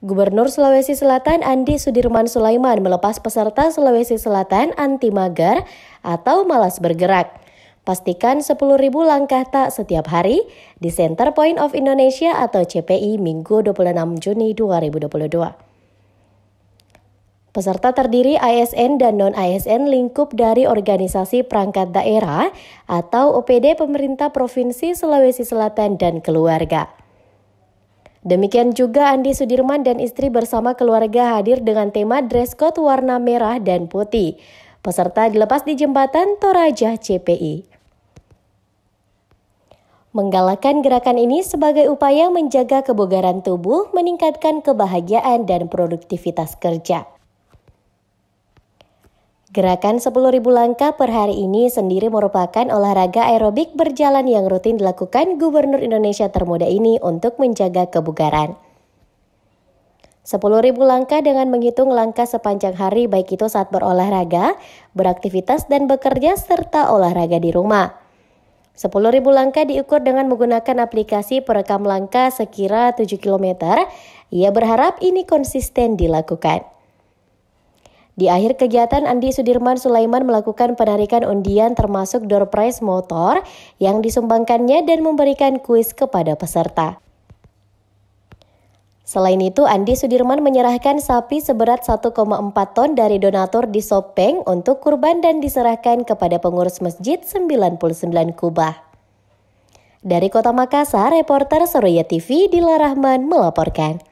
Gubernur Sulawesi Selatan Andi Sudirman Sulaiman melepas peserta Sulawesi Selatan anti magar atau malas bergerak. Pastikan 10.000 langkah tak setiap hari di Center Point of Indonesia atau CPI Minggu 26 Juni 2022. Peserta terdiri ASN dan non-ASN lingkup dari organisasi perangkat daerah atau OPD pemerintah Provinsi Sulawesi Selatan dan keluarga. Demikian juga Andi Sudirman dan istri bersama keluarga hadir dengan tema dress code warna merah dan putih. Peserta dilepas di jembatan Toraja CPI. Menggalakkan gerakan ini sebagai upaya menjaga kebugaran tubuh, meningkatkan kebahagiaan dan produktivitas kerja. Gerakan 10.000 langkah per hari ini sendiri merupakan olahraga aerobik berjalan yang rutin dilakukan Gubernur Indonesia termuda ini untuk menjaga kebugaran. 10.000 langkah dengan menghitung langkah sepanjang hari baik itu saat berolahraga, beraktivitas dan bekerja serta olahraga di rumah. 10.000 langkah diukur dengan menggunakan aplikasi perekam langkah sekira 7 km. Ia berharap ini konsisten dilakukan. Di akhir kegiatan, Andi Sudirman Sulaiman melakukan penarikan undian termasuk door prize motor yang disumbangkannya dan memberikan kuis kepada peserta. Selain itu, Andi Sudirman menyerahkan sapi seberat 1,4 ton dari donatur di Sopeng untuk kurban dan diserahkan kepada pengurus masjid 99 kubah. Dari Kota Makassar, reporter Surya TV Dila Rahman melaporkan.